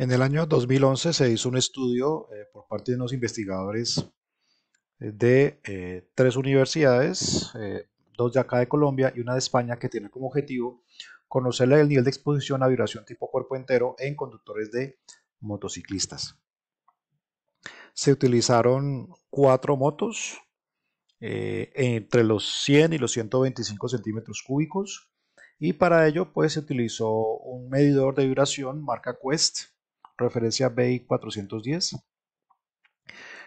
En el año 2011 se hizo un estudio eh, por parte de unos investigadores eh, de eh, tres universidades, dos de acá de Colombia y una de España, que tiene como objetivo conocer el nivel de exposición a vibración tipo cuerpo entero en conductores de motociclistas. Se utilizaron cuatro motos entre los 100 y los 125 centímetros cúbicos y para ello pues se utilizó un medidor de vibración marca Quest referencia BI 410,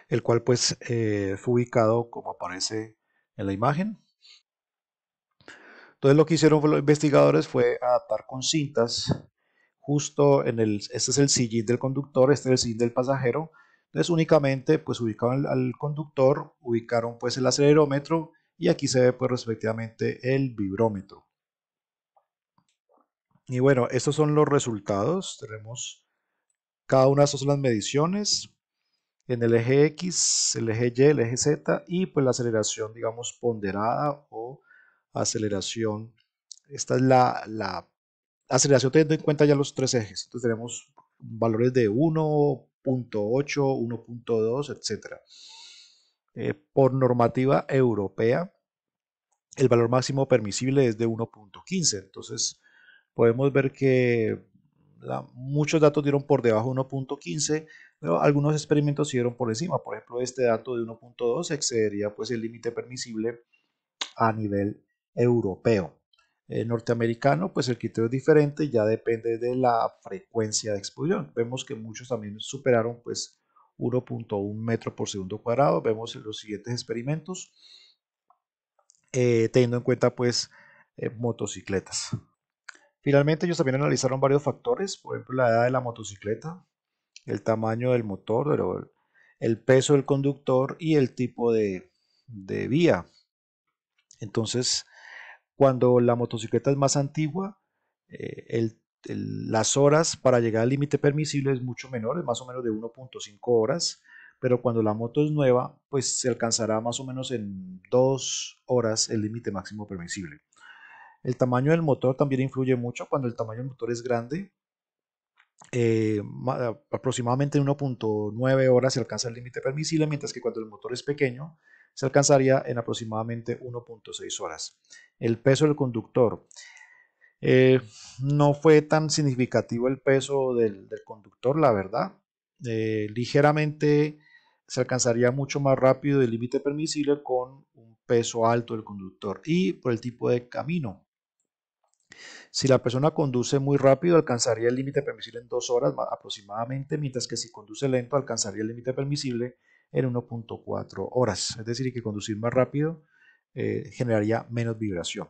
el cual pues eh, fue ubicado como aparece en la imagen. Entonces lo que hicieron los investigadores fue adaptar con cintas justo en el, este es el sillín del conductor, este es el sillín del pasajero. Entonces únicamente pues ubicaron al, conductor, ubicaron pues el acelerómetro y aquí se ve pues respectivamente el vibrómetro. Y bueno, estos son los resultados. Tenemos cada una de esas son las mediciones en el eje X, el eje Y, el eje Z y pues la aceleración, digamos, ponderada o aceleración. Esta es la, aceleración teniendo en cuenta ya los tres ejes. Entonces tenemos valores de 1.8, 1.2, etc. por normativa europea, el valor máximo permisible es de 1.15. Entonces podemos ver que muchos datos dieron por debajo de 1.15, pero algunos experimentos dieron por encima. Por ejemplo, este dato de 1.2 excedería pues, el límite permisible a nivel europeo. norteamericano, pues el criterio es diferente, ya depende de la frecuencia de explosión. Vemos que muchos también superaron pues 1.1 metro por segundo cuadrado. Vemos en los siguientes experimentos, eh, teniendo en cuenta pues eh, motocicletas. Finalmente, ellos también analizaron varios factores, por ejemplo, la edad de la motocicleta, el tamaño del motor, el peso del conductor y el tipo de, vía. Entonces, cuando la motocicleta es más antigua, eh, las horas para llegar al límite permisible es mucho menor, es más o menos de 1.5 horas, pero cuando la moto es nueva, pues se alcanzará más o menos en 2 horas el límite máximo permisible. El tamaño del motor también influye mucho. Cuando el tamaño del motor es grande, eh, aproximadamente 1.9 horas se alcanza el límite permisible, mientras que cuando el motor es pequeño, se alcanzaría en aproximadamente 1.6 horas. El peso del conductor. Eh, no fue tan significativo el peso del, conductor, la verdad. Eh, ligeramente se alcanzaría mucho más rápido el límite permisible con un peso alto del conductor y por el tipo de camino. Si la persona conduce muy rápido, alcanzaría el límite permisible en dos horas aproximadamente, mientras que si conduce lento, alcanzaría el límite permisible en 1.4 horas. Es decir, que conducir más rápido eh, generaría menos vibración.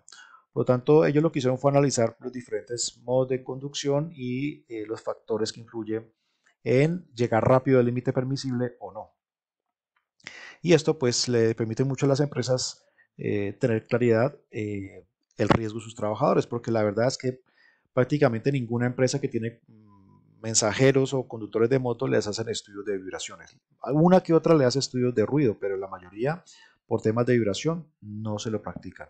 Por lo tanto, ellos lo que hicieron fue analizar los diferentes modos de conducción y eh, los factores que influyen en llegar rápido al límite permisible o no. Y esto pues le permite mucho a las empresas eh, tener claridad el riesgo de sus trabajadores, porque la verdad es que prácticamente ninguna empresa que tiene mm, mensajeros o conductores de moto les hacen estudios de vibraciones. Alguna que otra le hace estudios de ruido, pero la mayoría por temas de vibración no se lo practican.